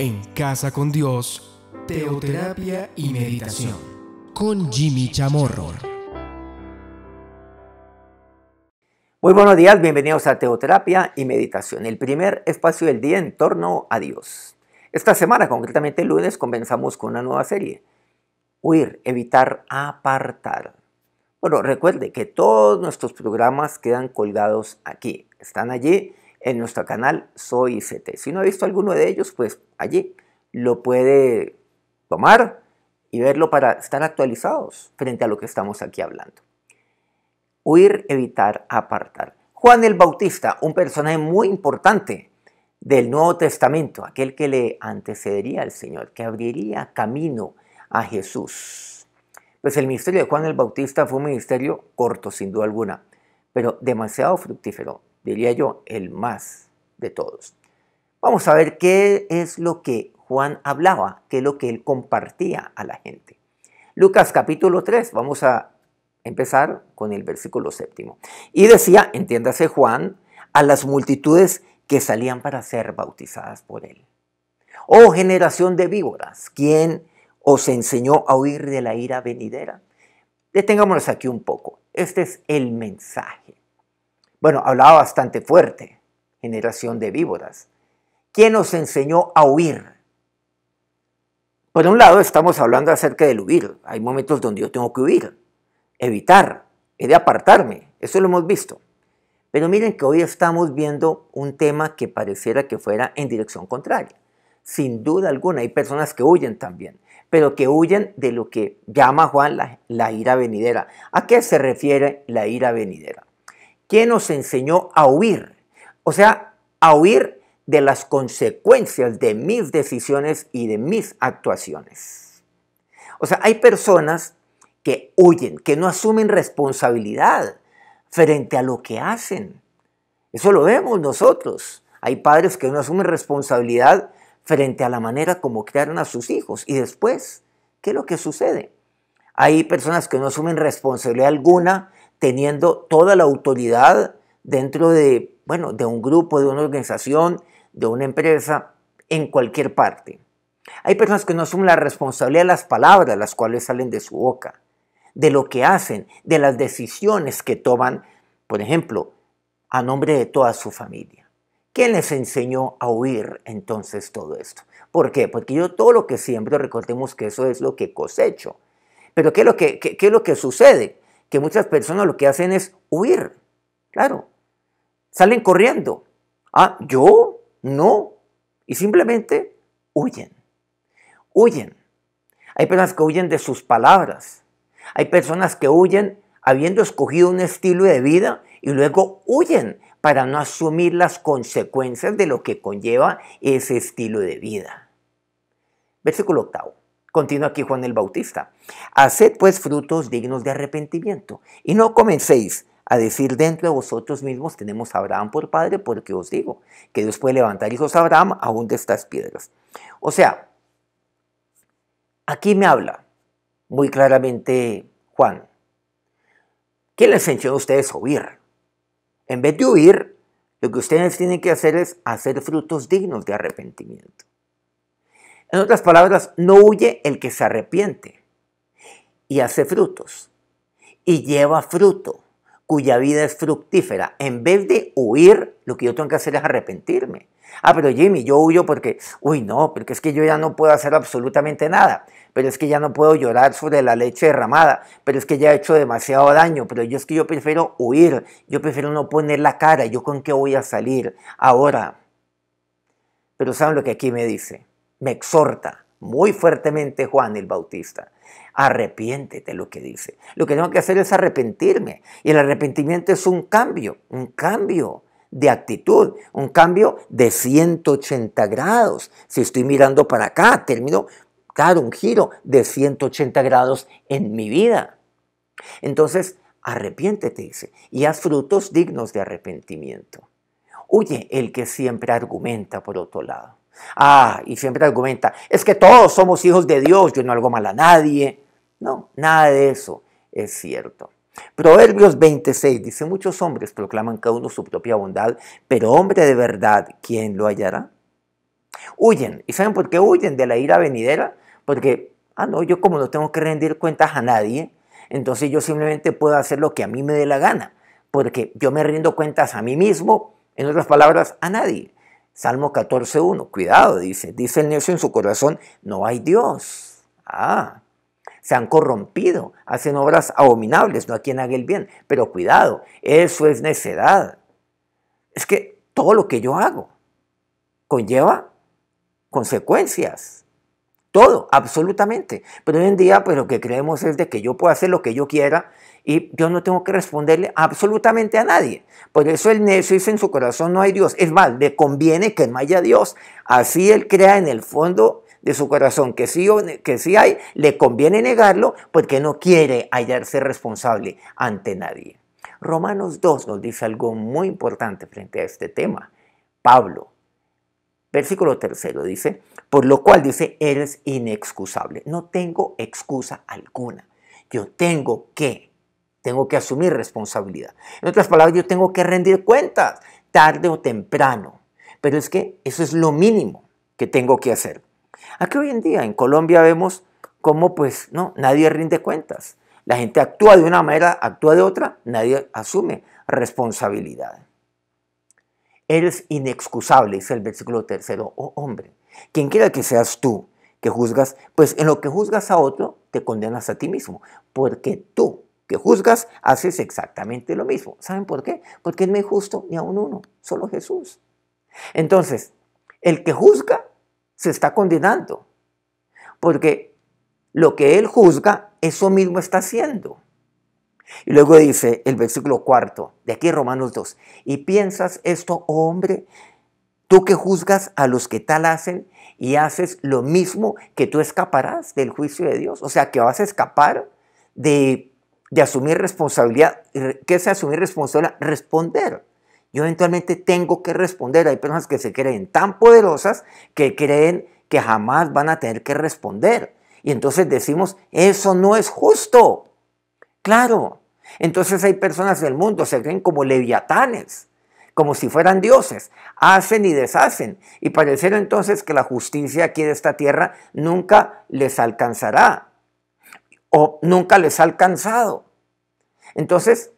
en Casa con Dios, Teoterapia y Meditación, con Jimmy Chamorro. Muy buenos días, bienvenidos a Teoterapia y Meditación, el primer espacio del día en torno a Dios. Esta semana, concretamente el lunes, comenzamos con una nueva serie, Huir, Evitar, Apartar. Bueno, recuerde que todos nuestros programas quedan colgados aquí, están allí en nuestro canal Soy CT. Si no ha visto alguno de ellos, pues allí lo puede tomar y verlo para estar actualizados frente a lo que estamos aquí hablando. Huir, evitar, apartar. Juan el Bautista, un personaje muy importante del Nuevo Testamento, aquel que le antecedería al Señor, que abriría camino a Jesús. Pues el ministerio de Juan el Bautista fue un ministerio corto, sin duda alguna, pero demasiado fructífero, diría yo, el más de todos. Vamos a ver qué es lo que Juan hablaba, qué es lo que él compartía a la gente. Lucas capítulo 3, vamos a empezar con el versículo séptimo. Y decía, entiéndase Juan, a las multitudes que salían para ser bautizadas por él. Oh generación de víboras, ¿quién os enseñó a huir de la ira venidera? Detengámonos aquí un poco. Este es el mensaje bueno, hablaba bastante fuerte, generación de víboras. ¿Quién nos enseñó a huir? Por un lado, estamos hablando acerca del huir. Hay momentos donde yo tengo que huir, evitar, he de apartarme. Eso lo hemos visto. Pero miren que hoy estamos viendo un tema que pareciera que fuera en dirección contraria. Sin duda alguna, hay personas que huyen también, pero que huyen de lo que llama Juan la, la ira venidera. ¿A qué se refiere la ira venidera? ¿Quién nos enseñó a huir, o sea, a huir de las consecuencias de mis decisiones y de mis actuaciones. O sea, hay personas que huyen, que no asumen responsabilidad frente a lo que hacen. Eso lo vemos nosotros. Hay padres que no asumen responsabilidad frente a la manera como criaron a sus hijos. Y después, ¿qué es lo que sucede? Hay personas que no asumen responsabilidad alguna teniendo toda la autoridad dentro de, bueno, de un grupo, de una organización, de una empresa, en cualquier parte. Hay personas que no asumen la responsabilidad de las palabras las cuales salen de su boca, de lo que hacen, de las decisiones que toman, por ejemplo, a nombre de toda su familia. ¿Quién les enseñó a oír entonces todo esto? ¿Por qué? Porque yo todo lo que siempre recordemos que eso es lo que cosecho. Pero ¿qué es lo que, qué es lo que sucede? que muchas personas lo que hacen es huir. Claro, salen corriendo. Ah, yo no. Y simplemente huyen. Huyen. Hay personas que huyen de sus palabras. Hay personas que huyen habiendo escogido un estilo de vida y luego huyen para no asumir las consecuencias de lo que conlleva ese estilo de vida. Versículo octavo. Continúa aquí Juan el Bautista. Haced pues frutos dignos de arrepentimiento y no comencéis a decir dentro de vosotros mismos tenemos a Abraham por padre porque os digo que Dios puede levantar hijos a Abraham aún de estas piedras. O sea, aquí me habla muy claramente Juan. ¿qué les enseñó a ustedes a huir? En vez de huir, lo que ustedes tienen que hacer es hacer frutos dignos de arrepentimiento. En otras palabras, no huye el que se arrepiente y hace frutos y lleva fruto cuya vida es fructífera. En vez de huir, lo que yo tengo que hacer es arrepentirme. Ah, pero Jimmy, yo huyo porque, uy, no, porque es que yo ya no puedo hacer absolutamente nada. Pero es que ya no puedo llorar sobre la leche derramada. Pero es que ya he hecho demasiado daño. Pero yo es que yo prefiero huir. Yo prefiero no poner la cara. ¿Yo con qué voy a salir ahora? Pero ¿saben lo que aquí me dice? me exhorta muy fuertemente Juan el Bautista. Arrepiéntete lo que dice. Lo que tengo que hacer es arrepentirme. Y el arrepentimiento es un cambio, un cambio de actitud, un cambio de 180 grados. Si estoy mirando para acá, termino, dar un giro de 180 grados en mi vida. Entonces, arrepiéntete, dice, y haz frutos dignos de arrepentimiento. Huye el que siempre argumenta por otro lado. Ah, y siempre argumenta, es que todos somos hijos de Dios, yo no hago mal a nadie. No, nada de eso es cierto. Proverbios 26 dice, muchos hombres proclaman cada uno su propia bondad, pero hombre de verdad, ¿quién lo hallará? Huyen. ¿Y saben por qué huyen de la ira venidera? Porque, ah, no, yo como no tengo que rendir cuentas a nadie, entonces yo simplemente puedo hacer lo que a mí me dé la gana, porque yo me rindo cuentas a mí mismo, en otras palabras, a nadie. Salmo 14.1, cuidado, dice, dice el necio en su corazón, no hay Dios. Ah, se han corrompido, hacen obras abominables, no a quien haga el bien. Pero cuidado, eso es necedad. Es que todo lo que yo hago conlleva consecuencias. Todo, absolutamente. Pero hoy en día, pues lo que creemos es de que yo puedo hacer lo que yo quiera y yo no tengo que responderle absolutamente a nadie. Por eso el necio dice en su corazón no hay Dios. Es más, le conviene que no haya Dios. Así él crea en el fondo de su corazón que sí, que sí hay, le conviene negarlo porque no quiere hallarse responsable ante nadie. Romanos 2 nos dice algo muy importante frente a este tema. Pablo, versículo tercero, dice, por lo cual dice, eres inexcusable. No tengo excusa alguna. Yo tengo que, tengo que asumir responsabilidad. En otras palabras, yo tengo que rendir cuentas, tarde o temprano. Pero es que eso es lo mínimo que tengo que hacer. Aquí hoy en día en Colombia vemos cómo pues no, nadie rinde cuentas. La gente actúa de una manera, actúa de otra, nadie asume responsabilidad. Eres inexcusable, dice el versículo tercero. Oh hombre, quien quiera que seas tú que juzgas, pues en lo que juzgas a otro, te condenas a ti mismo, porque tú que juzgas haces exactamente lo mismo. ¿Saben por qué? Porque no es justo ni a un uno, solo Jesús. Entonces, el que juzga se está condenando, porque lo que él juzga, eso mismo está haciendo. Y luego dice el versículo cuarto, de aquí Romanos 2, y piensas esto, hombre, Tú que juzgas a los que tal hacen y haces lo mismo que tú escaparás del juicio de Dios. O sea, que vas a escapar de, asumir responsabilidad. ¿Qué es asumir responsabilidad? Responder. Yo eventualmente tengo que responder. Hay personas que se creen tan poderosas que creen que jamás van a tener que responder. Y entonces decimos, eso no es justo. Claro. Entonces hay personas del mundo, se creen como leviatanes, como si fueran dioses, hacen y deshacen, y pareciera entonces que la justicia aquí de esta tierra nunca les alcanzará o nunca les ha alcanzado. Entonces,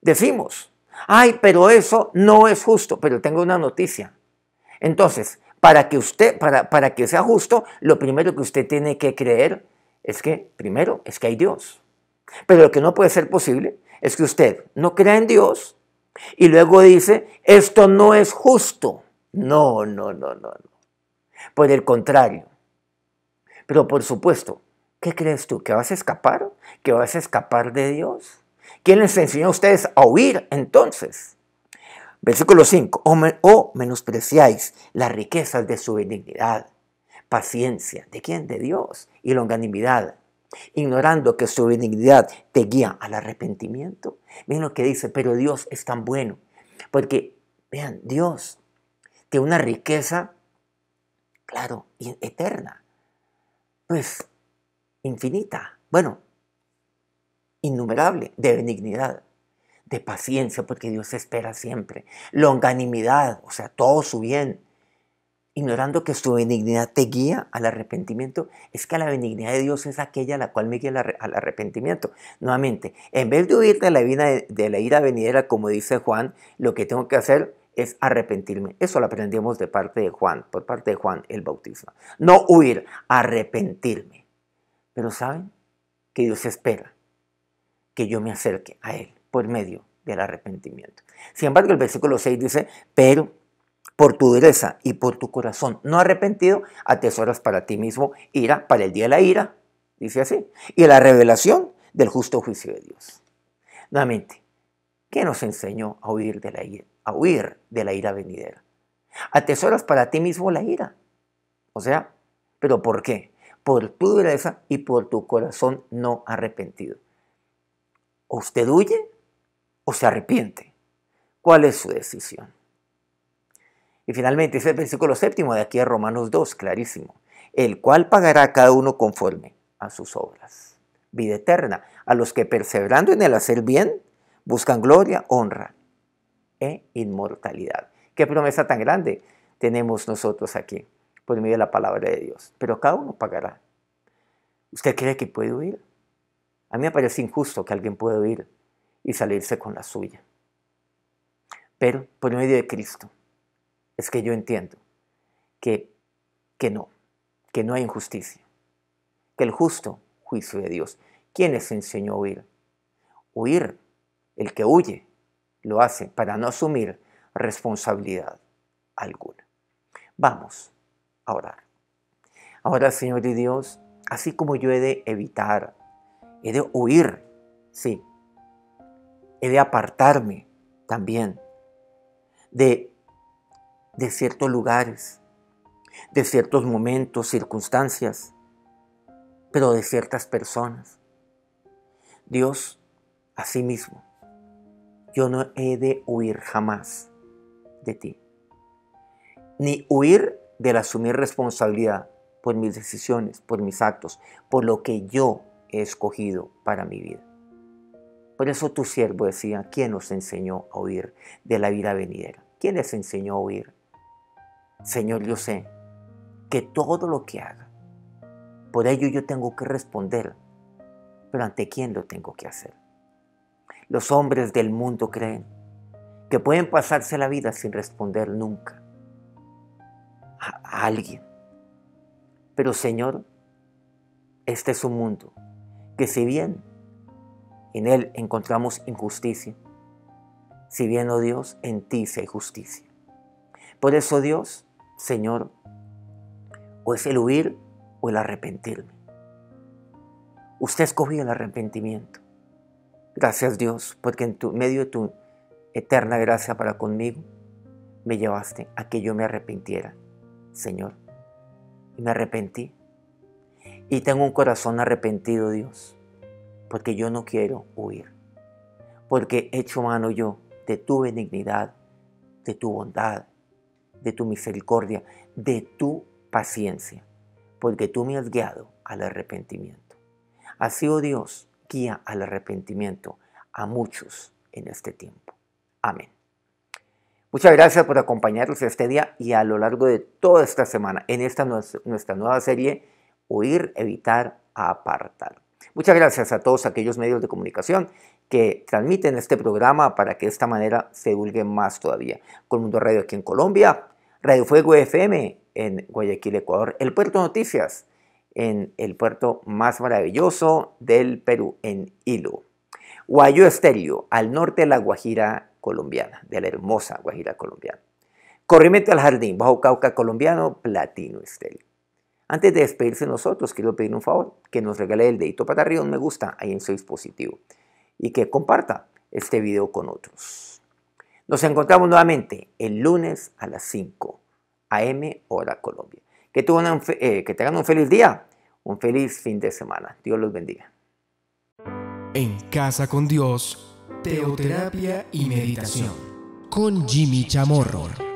decimos, ay, pero eso no es justo, pero tengo una noticia. Entonces, para que usted, para, para que sea justo, lo primero que usted tiene que creer es que, primero, es que hay Dios. Pero lo que no puede ser posible es que usted no crea en Dios y luego dice, esto no es justo. No, no, no, no, no. Por el contrario. Pero por supuesto, ¿qué crees tú? ¿Que vas a escapar? ¿Que vas a escapar de Dios? ¿Quién les enseñó a ustedes a huir entonces? Versículo 5. O, o menospreciáis las riquezas de su benignidad, paciencia. ¿De quién? De Dios. Y longanimidad ignorando que su benignidad te guía al arrepentimiento. Miren lo que dice, pero Dios es tan bueno, porque, vean, Dios tiene una riqueza, claro, eterna, pues infinita, bueno, innumerable, de benignidad, de paciencia, porque Dios espera siempre, longanimidad, o sea, todo su bien, ignorando que su benignidad te guía al arrepentimiento, es que la benignidad de Dios es aquella la cual me guía al arrepentimiento. Nuevamente, en vez de huir de la, vida, de la ira venidera, como dice Juan, lo que tengo que hacer es arrepentirme. Eso lo aprendimos de parte de Juan, por parte de Juan el bautismo. No huir, arrepentirme. Pero saben que Dios espera que yo me acerque a Él por medio del arrepentimiento. Sin embargo, el versículo 6 dice, pero por tu dureza y por tu corazón no arrepentido, atesoras para ti mismo ira para el día de la ira, dice así, y la revelación del justo juicio de Dios. Nuevamente, ¿qué nos enseñó a huir de la ira, a huir de la ira venidera? Atesoras para ti mismo la ira. O sea, ¿pero por qué? Por tu dureza y por tu corazón no arrepentido. ¿O usted huye o se arrepiente? ¿Cuál es su decisión? Y finalmente dice el versículo séptimo de aquí a Romanos 2, clarísimo, el cual pagará a cada uno conforme a sus obras. Vida eterna, a los que perseverando en el hacer bien, buscan gloria, honra e inmortalidad. Qué promesa tan grande tenemos nosotros aquí por medio de la palabra de Dios. Pero cada uno pagará. ¿Usted cree que puede huir? A mí me parece injusto que alguien pueda huir y salirse con la suya. Pero por medio de Cristo es que yo entiendo que, que no, que no hay injusticia, que el justo juicio de Dios. ¿Quién les enseñó a huir? Huir, el que huye, lo hace para no asumir responsabilidad alguna. Vamos a orar. Ahora, Señor de Dios, así como yo he de evitar, he de huir, sí, he de apartarme también de de ciertos lugares, de ciertos momentos, circunstancias, pero de ciertas personas. Dios, mismo, yo no he de huir jamás de ti, ni huir del asumir responsabilidad por mis decisiones, por mis actos, por lo que yo he escogido para mi vida. Por eso tu siervo decía, ¿quién nos enseñó a huir de la vida venidera? ¿Quién les enseñó a huir Señor, yo sé que todo lo que haga, por ello yo tengo que responder, pero ante quién lo tengo que hacer. Los hombres del mundo creen que pueden pasarse la vida sin responder nunca a, alguien. Pero Señor, este es un mundo que si bien en él encontramos injusticia, si bien, oh Dios, en ti se hay justicia. Por eso Dios, Señor, o es el huir o el arrepentirme. Usted escogió el arrepentimiento. Gracias Dios, porque en tu, medio de tu eterna gracia para conmigo, me llevaste a que yo me arrepintiera, Señor. Y me arrepentí. Y tengo un corazón arrepentido, Dios, porque yo no quiero huir, porque he hecho mano yo de tu benignidad, de tu bondad, de tu misericordia, de tu paciencia, porque tú me has guiado al arrepentimiento. Así, oh Dios, guía al arrepentimiento a muchos en este tiempo. Amén. Muchas gracias por acompañarnos este día y a lo largo de toda esta semana en esta nuestra nueva serie Huir, Evitar, Apartar. Muchas gracias a todos aquellos medios de comunicación que transmiten este programa para que de esta manera se divulgue más todavía. Con Mundo Radio aquí en Colombia, Radio Fuego FM en Guayaquil, Ecuador, el Puerto Noticias en el puerto más maravilloso del Perú, en Hilo. Guayo Estelio al norte de la Guajira colombiana, de la hermosa Guajira colombiana. Corriente al Jardín, Bajo Cauca colombiano, Platino Estelio. Antes de despedirse nosotros, quiero pedir un favor, que nos regale el dedito para arriba, un me gusta ahí en su dispositivo y que comparta este video con otros. Nos encontramos nuevamente el lunes a las 5 a.m. hora Colombia. Eh, que, tengan un feliz día, un feliz fin de semana. Dios los bendiga. En casa con Dios, teoterapia y meditación con Jimmy Chamorro.